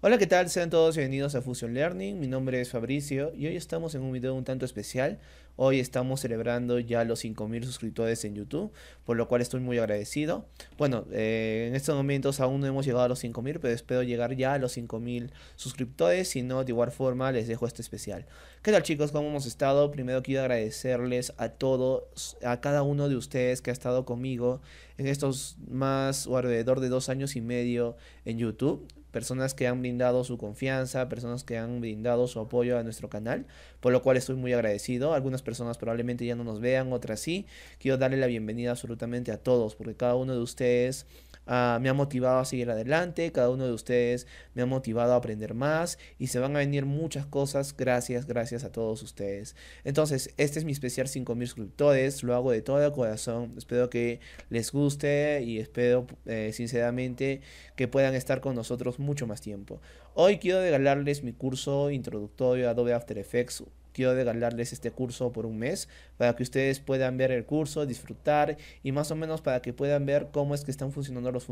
Hola, ¿qué tal? Sean todos bienvenidos a Fusion Learning. Mi nombre es Fabricio y hoy estamos en un video un tanto especial. Hoy estamos celebrando ya los 5.000 suscriptores en YouTube, por lo cual estoy muy agradecido. Bueno, eh, en estos momentos aún no hemos llegado a los 5.000, pero espero llegar ya a los 5.000 suscriptores. Si no, de igual forma les dejo este especial. ¿Qué tal chicos? ¿Cómo hemos estado? Primero quiero agradecerles a todos, a cada uno de ustedes que ha estado conmigo en estos más o alrededor de dos años y medio en YouTube personas que han brindado su confianza, personas que han brindado su apoyo a nuestro canal, por lo cual estoy muy agradecido. Algunas personas probablemente ya no nos vean, otras sí. Quiero darle la bienvenida absolutamente a todos, porque cada uno de ustedes Ah, me ha motivado a seguir adelante, cada uno de ustedes me ha motivado a aprender más y se van a venir muchas cosas. Gracias, gracias a todos ustedes. Entonces, este es mi especial 5000 suscriptores, lo hago de todo corazón, espero que les guste y espero eh, sinceramente que puedan estar con nosotros mucho más tiempo. Hoy quiero regalarles mi curso introductorio a Adobe After Effects quiero regalarles este curso por un mes para que ustedes puedan ver el curso, disfrutar y más o menos para que puedan ver cómo es que están funcionando los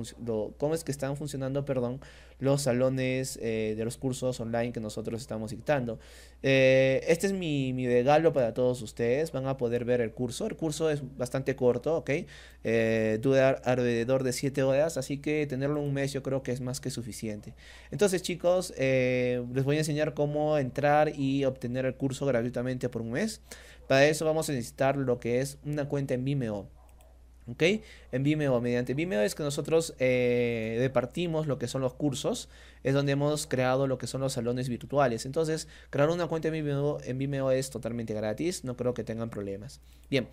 cómo es que están funcionando, perdón, los salones eh, de los cursos online que nosotros estamos dictando. Eh, este es mi, regalo para todos ustedes. Van a poder ver el curso. El curso es bastante corto, ¿ok? Eh, dura alrededor de 7 horas, así que tenerlo un mes yo creo que es más que suficiente. Entonces, chicos, les voy a enseñar cómo entrar y obtener el curso gratuito gratuitamente por un mes. Para eso vamos a necesitar lo que es una cuenta en Vimeo. En Vimeo, mediante Vimeo es que nosotros eh, departimos lo que son los cursos, es donde hemos creado lo que son los salones virtuales. Entonces, crear una cuenta en Vimeo, es totalmente gratis, no creo que tengan problemas. Bien,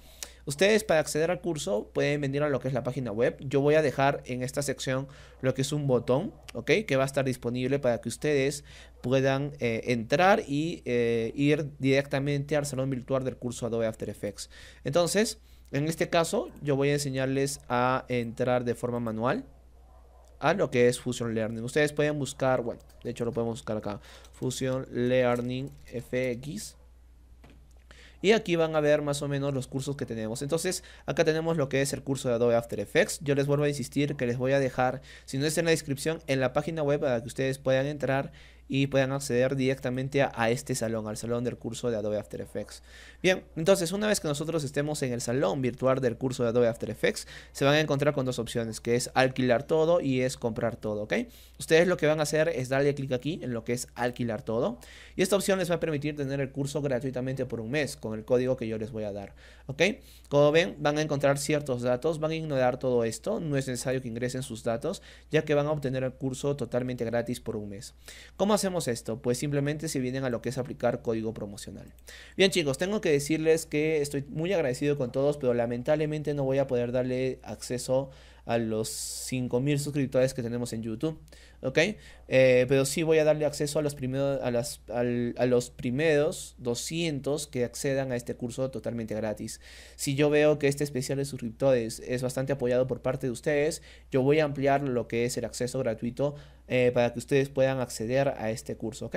ustedes para acceder al curso pueden venir a lo que es la página web. Yo voy a dejar en esta sección lo que es un botón, ¿ok? Que va a estar disponible para que ustedes puedan eh, entrar y eh, ir directamente al salón virtual del curso Adobe After Effects. Entonces, en este caso, yo voy a enseñarles a entrar de forma manual a lo que es Fusion Learning. Ustedes pueden buscar, bueno, de hecho lo podemos buscar acá, Fusion Learning FX. Y aquí van a ver más o menos los cursos que tenemos. Entonces, acá tenemos lo que es el curso de Adobe After Effects. Yo les vuelvo a insistir que les voy a dejar, si no está en la descripción, en la página web para que ustedes puedan entrar y puedan acceder directamente a, este salón, al salón del curso de Adobe After Effects. Bien, entonces una vez que nosotros estemos en el salón virtual del curso de Adobe After Effects, se van a encontrar con dos opciones, que es alquilar todo y es comprar todo, ¿ok? Ustedes lo que van a hacer es darle clic aquí en lo que es alquilar todo y esta opción les va a permitir tener el curso gratuitamente por un mes con el código que yo les voy a dar, ¿ok? Como ven, van a encontrar ciertos datos, van a ignorar todo esto, no es necesario que ingresen sus datos, ya que van a obtener el curso totalmente gratis por un mes. ¿Cómo hacer hacemos esto? Pues simplemente si vienen a lo que es aplicar código promocional. Bien chicos, tengo que decirles que estoy muy agradecido con todos, pero lamentablemente no voy a poder darle acceso a a los 5.000 suscriptores que tenemos en YouTube, ¿ok? Eh, pero sí voy a darle acceso a los primeros, a, los primeros 200 que accedan a este curso totalmente gratis. Si yo veo que este especial de suscriptores es bastante apoyado por parte de ustedes, yo voy a ampliar lo que es el acceso gratuito eh, para que ustedes puedan acceder a este curso, ¿ok?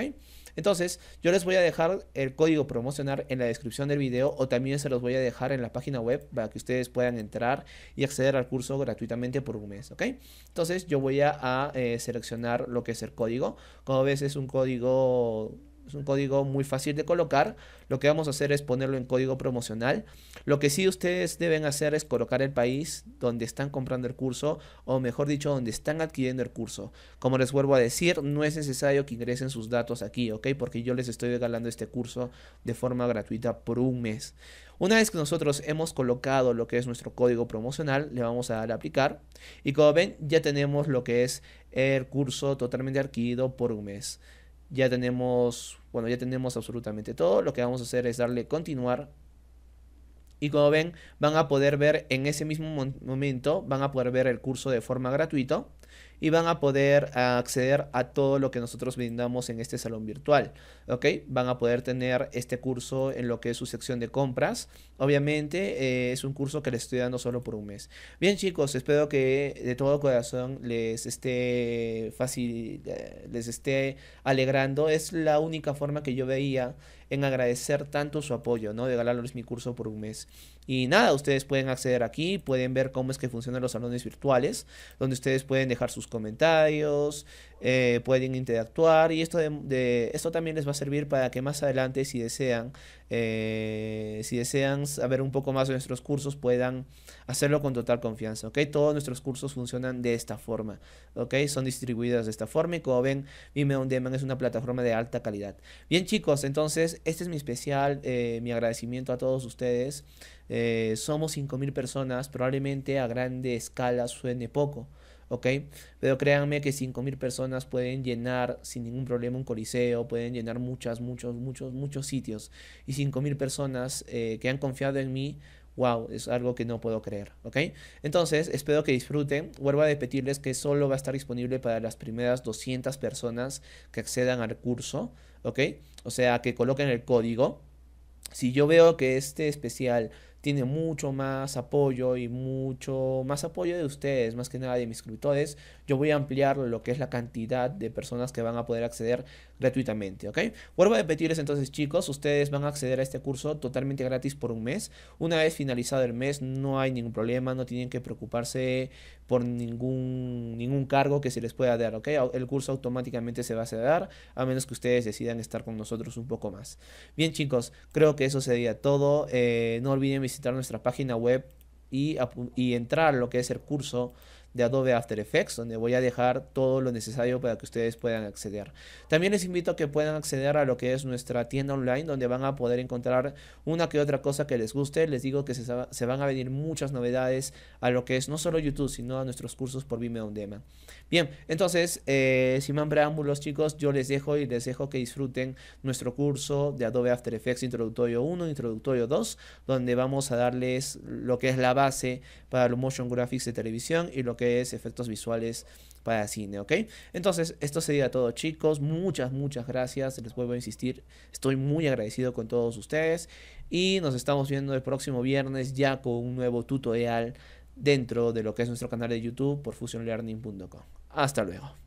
Entonces, yo les voy a dejar el código promocional en la descripción del video o también se los voy a dejar en la página web para que ustedes puedan entrar y acceder al curso gratuitamente por un mes, ¿ok? Entonces, yo voy a, eh, seleccionar lo que es el código. Como ves, es un código es un código muy fácil de colocar. Lo que vamos a hacer es ponerlo en código promocional. Lo que sí ustedes deben hacer es colocar el país donde están comprando el curso o mejor dicho, donde están adquiriendo el curso. Como les vuelvo a decir, no es necesario que ingresen sus datos aquí, ¿ok? Porque yo les estoy regalando este curso de forma gratuita por un mes. Una vez que nosotros hemos colocado lo que es nuestro código promocional, le vamos a dar a aplicar y como ven ya tenemos lo que es el curso totalmente adquirido por un mes ya tenemos, bueno, ya tenemos absolutamente todo. Lo que vamos a hacer es darle continuar. Y como ven, van a poder ver en ese mismo momento, van a poder ver el curso de forma gratuita y van a poder eh, acceder a todo lo que nosotros brindamos en este salón virtual. ¿ok? Van a poder tener este curso en lo que es su sección de compras. Obviamente eh, es un curso que les estoy dando solo por un mes. Bien chicos, espero que de todo corazón les esté eh, les esté alegrando. Es la única forma que yo veía en agradecer tanto su apoyo, ¿no? De ganarles mi curso por un mes. Y nada, ustedes pueden acceder aquí, pueden ver cómo es que funcionan los salones virtuales, donde ustedes pueden dejar sus comentarios, eh, pueden interactuar y esto, de, esto también les va a servir para que más adelante, si desean, eh, si desean saber un poco más de nuestros cursos, puedan hacerlo con total confianza, ¿ok? Todos nuestros cursos funcionan de esta forma, ¿ok? Son distribuidos de esta forma y como ven, Vimeo on Demand es una plataforma de alta calidad. Bien chicos, entonces este es mi especial, eh, mi agradecimiento a todos ustedes. Eh, somos 5.000 personas, probablemente a grande escala suene poco, ¿ok? Pero créanme que 5.000 personas pueden llenar sin ningún problema un coliseo, pueden llenar muchas, muchos, muchos, muchos sitios. Y 5.000 personas eh, que han confiado en mí wow, es algo que no puedo creer, ¿ok? Entonces, espero que disfruten. Vuelvo a repetirles que solo va a estar disponible para las primeras 200 personas que accedan al curso, ¿ok? O sea, que coloquen el código. Si yo veo que este especial tiene mucho más apoyo y mucho más apoyo de ustedes, más que nada de mis suscriptores. Yo voy a ampliar lo que es la cantidad de personas que van a poder acceder gratuitamente, ¿ok? Vuelvo a repetirles entonces, chicos, ustedes van a acceder a este curso totalmente gratis por un mes. Una vez finalizado el mes, no hay ningún problema, no tienen que preocuparse por ningún, ningún cargo que se les pueda dar, ¿ok? El curso automáticamente se va a cerrar, a menos que ustedes decidan estar con nosotros un poco más. Bien, chicos, creo que eso sería todo. Eh, no olviden mis visitar nuestra página web y, entrar lo que es el curso de Adobe After Effects, donde voy a dejar todo lo necesario para que ustedes puedan acceder. También les invito a que puedan acceder a lo que es nuestra tienda online, donde van a poder encontrar una que otra cosa que les guste. Les digo que se, van a venir muchas novedades a lo que es no solo YouTube, sino a nuestros cursos por Vimeo On Demand. Bien, entonces, eh, sin más preámbulos, chicos, yo les dejo y les dejo que disfruten nuestro curso de Adobe After Effects Introductorio 1, Introductorio 2, donde vamos a darles lo que es la base para los motion graphics de televisión y lo que efectos visuales para cine, ¿ok? Entonces, esto sería todo, chicos. Muchas, muchas gracias. Les vuelvo a insistir, estoy muy agradecido con todos ustedes. Y nos estamos viendo el próximo viernes ya con un nuevo tutorial dentro de lo que es nuestro canal de YouTube por fusionlearning.com. Hasta luego.